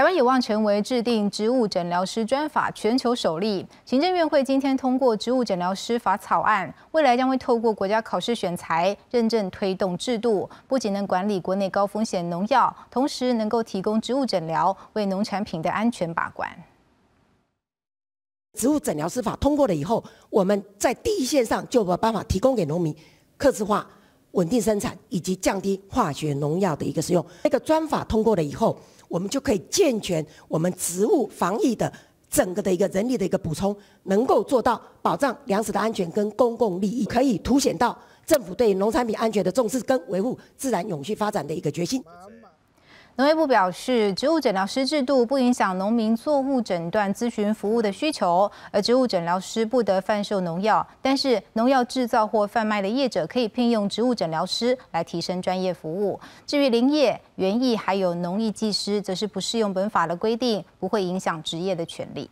台湾有望成为制定植物诊疗师专法全球首例。行政院会今天通过植物诊疗师法草案，未来将会透过国家考试选材认证推动制度，不仅能管理国内高风险农药，同时能够提供植物诊疗，为农产品的安全把关。植物诊疗师法通过了以后，我们在第一线上就有办法提供给农民，客制化稳定生产，以及降低化学农药的一个使用。那个专法通过了以后，我们就可以健全我们植物防疫的整个的一个人力的一个补充，能够做到保障粮食的安全跟公共利益，可以凸显到政府对农产品安全的重视跟维护自然永续发展的一个决心。农业部表示，植物诊疗师制度不影响农民作物诊断咨询服务的需求，而植物诊疗师不得贩售农药，但是农药制造或贩卖的业者可以聘用植物诊疗师来提升专业服务。至于林业、园艺还有农艺技师，则是不适用本法的规定，不会影响职业的权利。